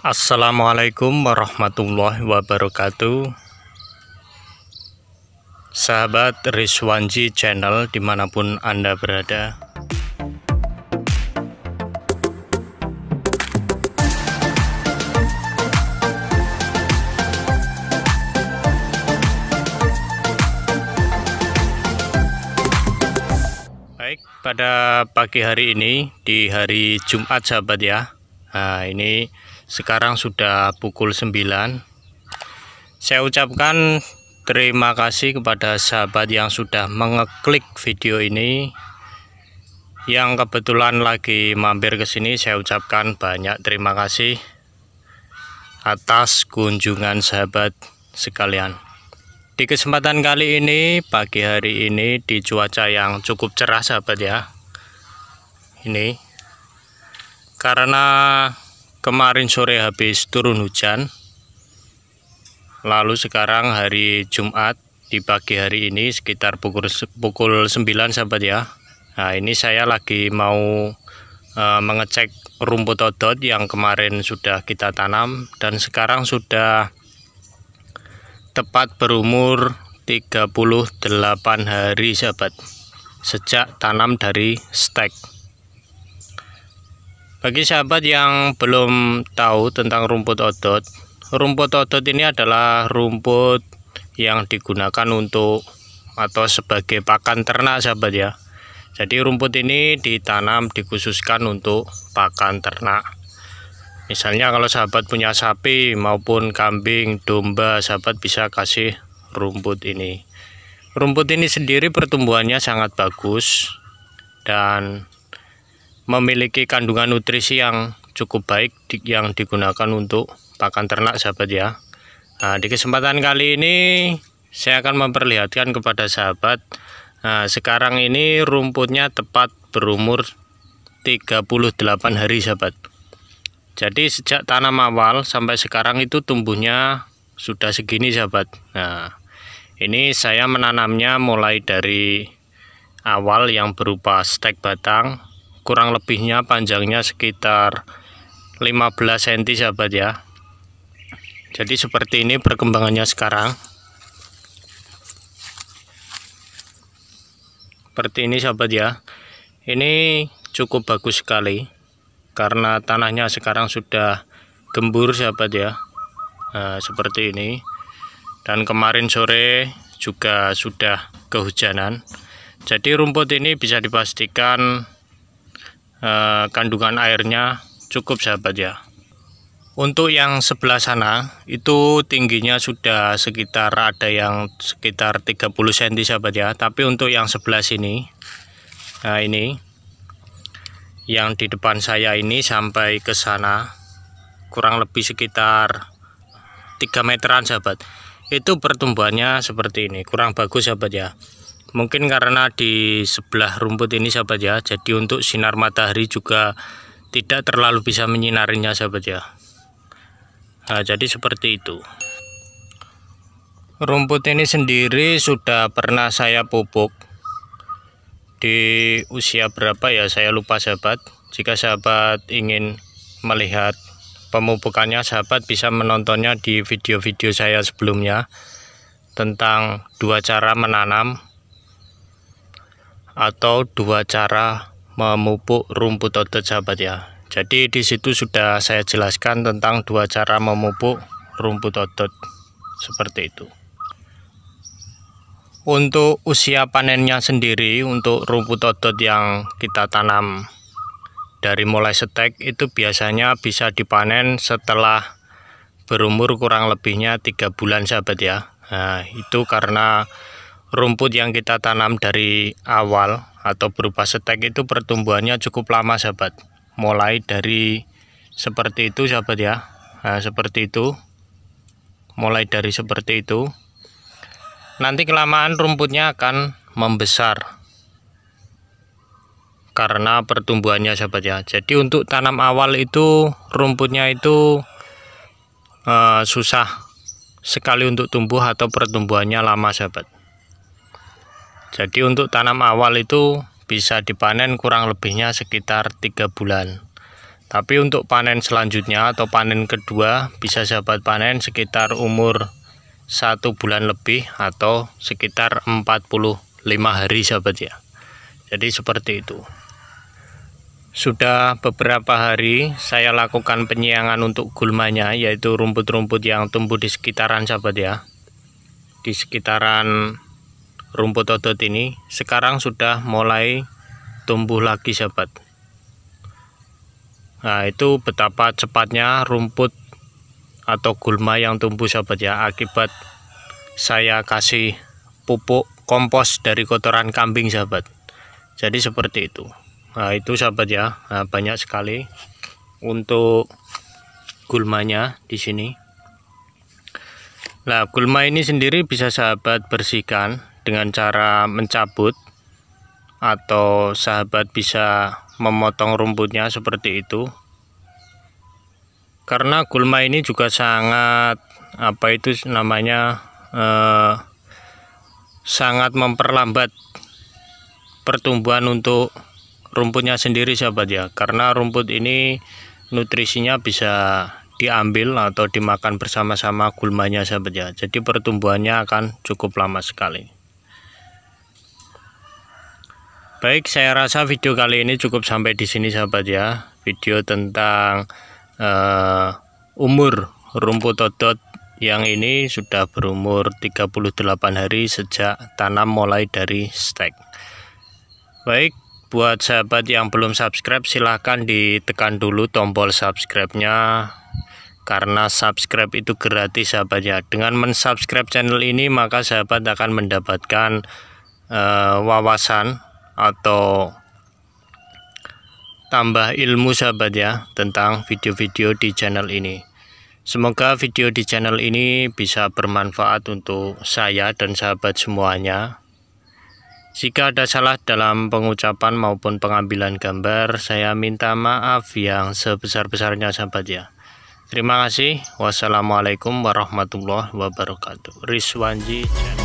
Assalamualaikum warahmatullahi wabarakatuh Sahabat Rizwanji Channel dimanapun Anda berada Baik, pada pagi hari ini di hari Jumat sahabat ya Nah ini sekarang sudah pukul 9 saya ucapkan terima kasih kepada sahabat yang sudah mengeklik video ini yang kebetulan lagi mampir ke sini saya ucapkan banyak terima kasih atas kunjungan sahabat sekalian di kesempatan kali ini pagi hari ini di cuaca yang cukup cerah sahabat ya ini karena kemarin sore habis turun hujan lalu sekarang hari Jumat di pagi hari ini sekitar pukul pukul 9 sahabat ya nah ini saya lagi mau e, mengecek rumput odot yang kemarin sudah kita tanam dan sekarang sudah tepat berumur 38 hari sahabat sejak tanam dari stek bagi sahabat yang belum tahu tentang rumput otot, rumput otot ini adalah rumput yang digunakan untuk atau sebagai pakan ternak sahabat ya. Jadi rumput ini ditanam dikhususkan untuk pakan ternak. Misalnya kalau sahabat punya sapi maupun kambing, domba, sahabat bisa kasih rumput ini. Rumput ini sendiri pertumbuhannya sangat bagus dan memiliki kandungan nutrisi yang cukup baik yang digunakan untuk pakan ternak sahabat ya nah, di kesempatan kali ini saya akan memperlihatkan kepada sahabat nah, sekarang ini rumputnya tepat berumur 38 hari sahabat jadi sejak tanam awal sampai sekarang itu tumbuhnya sudah segini sahabat nah ini saya menanamnya mulai dari awal yang berupa stek batang kurang lebihnya panjangnya sekitar 15 cm sahabat ya jadi seperti ini perkembangannya sekarang seperti ini sahabat ya ini cukup bagus sekali karena tanahnya sekarang sudah gembur sahabat ya nah, seperti ini dan kemarin sore juga sudah kehujanan jadi rumput ini bisa dipastikan Eh, kandungan airnya cukup sahabat ya untuk yang sebelah sana itu tingginya sudah sekitar ada yang sekitar 30 cm sahabat ya tapi untuk yang sebelah sini nah ini yang di depan saya ini sampai ke sana kurang lebih sekitar 3 meteran sahabat itu pertumbuhannya seperti ini kurang bagus sahabat ya mungkin karena di sebelah rumput ini sahabat ya jadi untuk sinar matahari juga tidak terlalu bisa menyinarinya sahabat ya nah, jadi seperti itu rumput ini sendiri sudah pernah saya pupuk di usia berapa ya saya lupa sahabat jika sahabat ingin melihat pemupukannya sahabat bisa menontonnya di video-video saya sebelumnya tentang dua cara menanam atau dua cara memupuk rumput otot sahabat ya jadi di situ sudah saya jelaskan tentang dua cara memupuk rumput otot seperti itu untuk usia panennya sendiri untuk rumput otot yang kita tanam dari mulai setek itu biasanya bisa dipanen setelah berumur kurang lebihnya tiga bulan sahabat ya nah, itu karena rumput yang kita tanam dari awal atau berupa setek itu pertumbuhannya cukup lama sahabat mulai dari seperti itu sahabat ya nah, seperti itu mulai dari seperti itu nanti kelamaan rumputnya akan membesar karena pertumbuhannya sahabat ya jadi untuk tanam awal itu rumputnya itu uh, susah sekali untuk tumbuh atau pertumbuhannya lama sahabat jadi untuk tanam awal itu bisa dipanen kurang lebihnya sekitar 3 bulan. Tapi untuk panen selanjutnya atau panen kedua bisa sahabat panen sekitar umur 1 bulan lebih atau sekitar 45 hari sahabat ya. Jadi seperti itu. Sudah beberapa hari saya lakukan penyiangan untuk gulmanya yaitu rumput-rumput yang tumbuh di sekitaran sahabat ya. Di sekitaran rumput otot ini sekarang sudah mulai tumbuh lagi sahabat nah itu betapa cepatnya rumput atau gulma yang tumbuh sahabat ya akibat saya kasih pupuk kompos dari kotoran kambing sahabat jadi seperti itu nah itu sahabat ya nah, banyak sekali untuk gulmanya di sini nah gulma ini sendiri bisa sahabat bersihkan dengan cara mencabut atau sahabat bisa memotong rumputnya seperti itu karena gulma ini juga sangat apa itu namanya eh, sangat memperlambat pertumbuhan untuk rumputnya sendiri sahabat ya karena rumput ini nutrisinya bisa diambil atau dimakan bersama-sama gulmanya sahabat ya jadi pertumbuhannya akan cukup lama sekali Baik, saya rasa video kali ini cukup sampai di sini sahabat ya. Video tentang uh, umur rumput odot yang ini sudah berumur 38 hari sejak tanam mulai dari stek. Baik, buat sahabat yang belum subscribe silahkan ditekan dulu tombol subscribe-nya karena subscribe itu gratis sahabat ya dengan mensubscribe channel ini maka sahabat akan mendapatkan uh, wawasan atau tambah ilmu sahabat ya tentang video-video di channel ini. Semoga video di channel ini bisa bermanfaat untuk saya dan sahabat semuanya. Jika ada salah dalam pengucapan maupun pengambilan gambar, saya minta maaf yang sebesar-besarnya sahabat ya. Terima kasih. Wassalamualaikum warahmatullahi wabarakatuh. Rizwanji Channel.